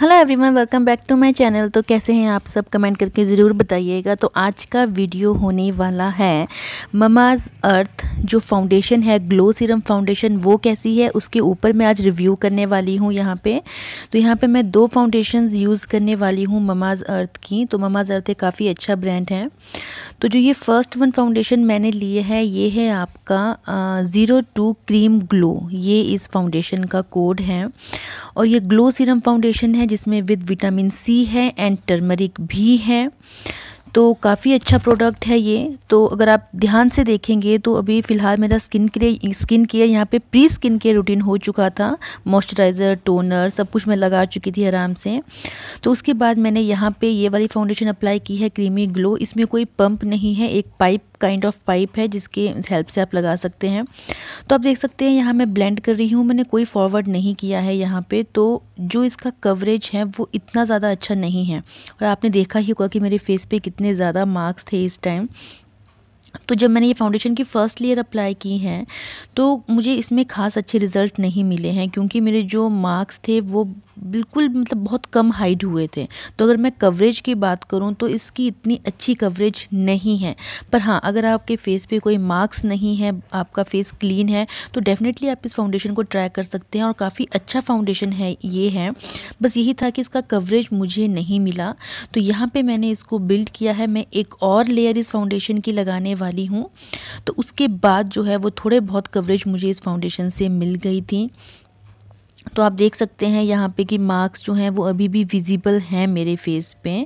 hello everyone welcome back to my channel तो कैसे हैं आप सब कमेंट करके ज़रूर बताइएगा तो आज का वीडियो होने वाला है ममाज अर्थ जो फाउंडेशन है ग्लो सीरम फाउंडेशन वो कैसी है उसके ऊपर मैं आज रिव्यू करने वाली हूँ यहाँ पे तो यहाँ पे मैं दो फाउंडेशन यूज़ करने वाली हूँ ममाज अर्थ की तो ममाज अर्थ काफ़ी अच्छा ब्रांड है तो जो ये फ़र्स्ट वन फाउंडेशन मैंने लिए है ये है आपका ज़ीरो टू क्रीम ग्लो ये इस फाउंडेशन का कोड है और ये ग्लो सीरम फाउंडेशन है जिसमें विद विटामिन सी है एंड टर्मरिक भी है तो काफ़ी अच्छा प्रोडक्ट है ये तो अगर आप ध्यान से देखेंगे तो अभी फ़िलहाल मेरा स्किन के स्किन केयर यहाँ पे प्री स्किन केयर रूटीन हो चुका था मॉइस्चराइज़र टोनर सब कुछ मैं लगा चुकी थी आराम से तो उसके बाद मैंने यहाँ पे ये वाली फाउंडेशन अप्लाई की है क्रीमी ग्लो इसमें कोई पंप नहीं है एक पाइप काइंड ऑफ पाइप है जिसके हेल्प से आप लगा सकते हैं तो आप देख सकते हैं यहाँ मैं ब्लेंड कर रही हूँ मैंने कोई फॉरवर्ड नहीं किया है यहाँ पे तो जो इसका कवरेज है वो इतना ज़्यादा अच्छा नहीं है और आपने देखा ही होगा कि मेरे फेस पे कितने ज़्यादा मार्क्स थे इस टाइम तो जब मैंने ये फाउंडेशन की फ़र्स्ट लेयर अप्लाई की है तो मुझे इसमें खास अच्छे रिज़ल्ट नहीं मिले हैं क्योंकि मेरे जो मार्क्स थे वो बिल्कुल मतलब बहुत कम हाइड हुए थे तो अगर मैं कवरेज की बात करूं तो इसकी इतनी अच्छी कवरेज नहीं है पर हाँ अगर आपके फेस पे कोई मार्क्स नहीं है आपका फेस क्लीन है तो डेफ़िनेटली आप इस फाउंडेशन को ट्राई कर सकते हैं और काफ़ी अच्छा फाउंडेशन है ये है बस यही था कि इसका कवरेज मुझे नहीं मिला तो यहाँ पर मैंने इसको बिल्ड किया है मैं एक और लेयर इस फाउंडेशन की लगाने वाली हूँ तो उसके बाद जो है वो थोड़े बहुत कवरेज मुझे इस फाउंडेशन से मिल गई थी तो आप देख सकते हैं यहाँ पे कि मार्क्स जो हैं वो अभी भी विजिबल हैं मेरे फेस पे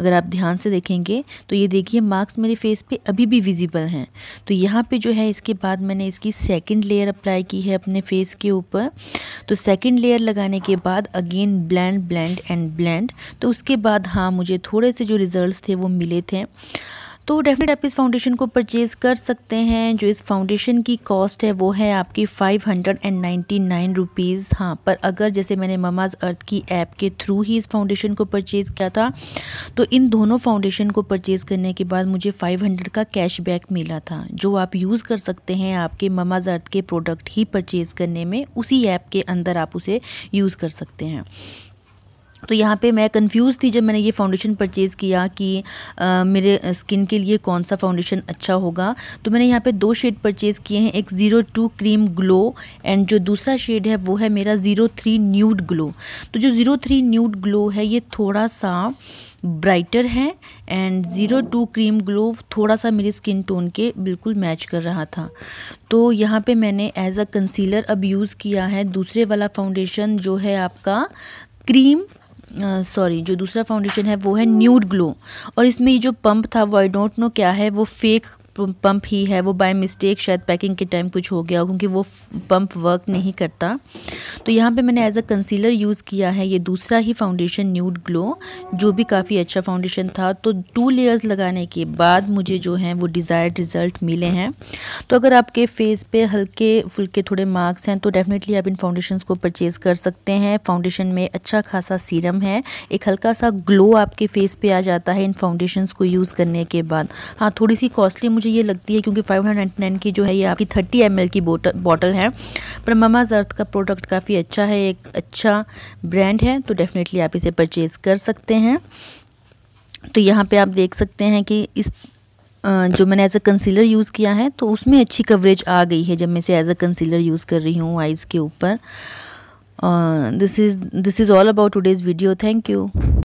अगर आप ध्यान से देखेंगे तो ये देखिए मार्क्स मेरे फेस पे अभी भी विजिबल हैं तो यहाँ पे जो है इसके बाद मैंने इसकी सेकंड लेयर अप्लाई की है अपने फेस के ऊपर तो सेकंड लेयर लगाने के बाद again blend blend and blend तो उसके बाद हाँ मुझे थोड़े से जो रिज़ल्ट थे वो मिले थे तो डेफिनेट आप इस फाउंडेशन को परचेज़ कर सकते हैं जो इस फाउंडेशन की कॉस्ट है वो है आपकी five hundred and ninety nine rupees हाँ पर अगर जैसे मैंने ममाज अर्थ की ऐप के थ्रू ही इस फाउंडेशन को परचेज़ किया था तो इन दोनों फाउंडेशन को परचेज़ करने के बाद मुझे फ़ाइव हंड्रेड का कैशबैक मिला था जो आप यूज़ कर सकते हैं आपके ममाज अर्थ के प्रोडक्ट ही परचेज़ करने में उसी ऐप के अंदर आप उसे यूज़ कर सकते हैं तो यहाँ पे मैं कंफ्यूज थी जब मैंने ये फाउंडेशन परचेज़ किया कि आ, मेरे स्किन के लिए कौन सा फाउंडेशन अच्छा होगा तो मैंने यहाँ पे दो शेड परचेज़ किए हैं एक zero two cream glow and जो दूसरा शेड है वो है मेरा ज़ीरो थ्री न्यूड ग्लो तो जो ज़ीरो थ्री न्यूड ग्लो है ये थोड़ा सा ब्राइटर है and zero two cream glow थोड़ा सा मेरी स्किन टोन के बिल्कुल मैच कर रहा था तो यहाँ पे मैंने एज़ अ कंसीलर अब यूज़ किया है दूसरे वाला फाउंडेशन जो है आपका क्रीम सॉरी जो दूसरा फाउंडेशन है वो है न्यूड ग्लो और इसमें ये जो पम्प था वो आई डोंट नो क्या है वो फेक पंप ही है वो बाय मिस्टेक शायद पैकिंग के टाइम कुछ हो गया क्योंकि वो पंप वर्क नहीं करता तो यहाँ पे मैंने एज अ कंसीलर यूज़ किया है ये दूसरा ही फाउंडेशन न्यूड ग्लो जो भी काफ़ी अच्छा फाउंडेशन था तो टू लेयर्स लगाने के बाद मुझे जो है वो डिज़ायर्ड रिज़ल्ट मिले हैं तो अगर आपके फेस पे हल्के फुल्के थोड़े मार्क्स हैं तो डेफ़िनेटली आप इन फाउंडेशन को परचेज़ कर सकते हैं फाउंडेशन में अच्छा खासा सीरम है एक हल्का सा ग्लो आपके फेस पे आ जाता है इन फाउंडेशन को यूज़ करने के बाद हाँ थोड़ी सी कॉस्टली मुझे मुझे ये लगती है क्योंकि फाइव हंड्रेड की जो है ये आपकी थर्टी एम की बॉटल है पर ममाज अर्थ का प्रोडक्ट काफ़ी अच्छा है एक अच्छा ब्रांड है तो डेफ़िनेटली आप इसे परचेज़ कर सकते हैं तो यहाँ पे आप देख सकते हैं कि इस जो मैंने एज अ कंसीलर यूज़ किया है तो उसमें अच्छी कवरेज आ गई है जब मैं इसे एज अ कंसीलर यूज़ कर रही हूँ आइज़ के ऊपर this is this is all about today's video thank you